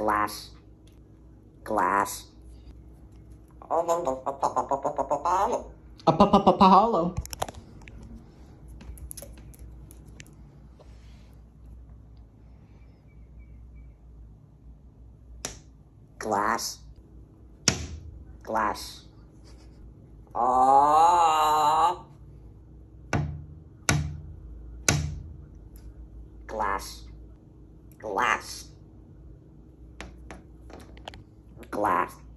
glass, glass. pa pa Apollo. Glass, glass. Oh. Glass, glass. last